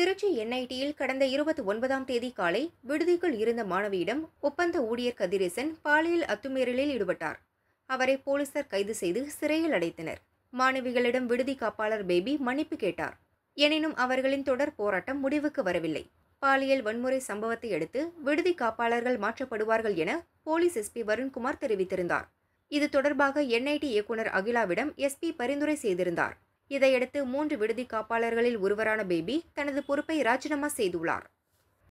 திருச்சி என்ஐடியில் கடந்த இருபத்தி ஒன்பதாம் தேதி காலை விடுதிக்குள் இருந்த மாணவியிடம் ஒப்பந்த ஊழியர் கதிரேசன் பாலியல் அத்துமீறலில் ஈடுபட்டார் அவரை போலீசார் கைது செய்து சிறையில் அடைத்தனர் மாணவிகளிடம் விடுதி காப்பாளர் பேபி மன்னிப்பு கேட்டார் எனினும் அவர்களின் தொடர் போராட்டம் முடிவுக்கு வரவில்லை பாலியல் வன்முறை சம்பவத்தை அடுத்து விடுதி காப்பாளர்கள் மாற்றப்படுவார்கள் என போலீஸ் எஸ்பி வருண்குமார் தெரிவித்திருந்தார் இது தொடர்பாக என்ஐடி இயக்குநர் அகிலாவிடம் எஸ்பி பரிந்துரை செய்திருந்தார் இதையடுத்து மூன்று விடுதி காப்பாளர்களில் ஒருவரான பேபி தனது பொறுப்பை ராஜினாமா செய்துள்ளார்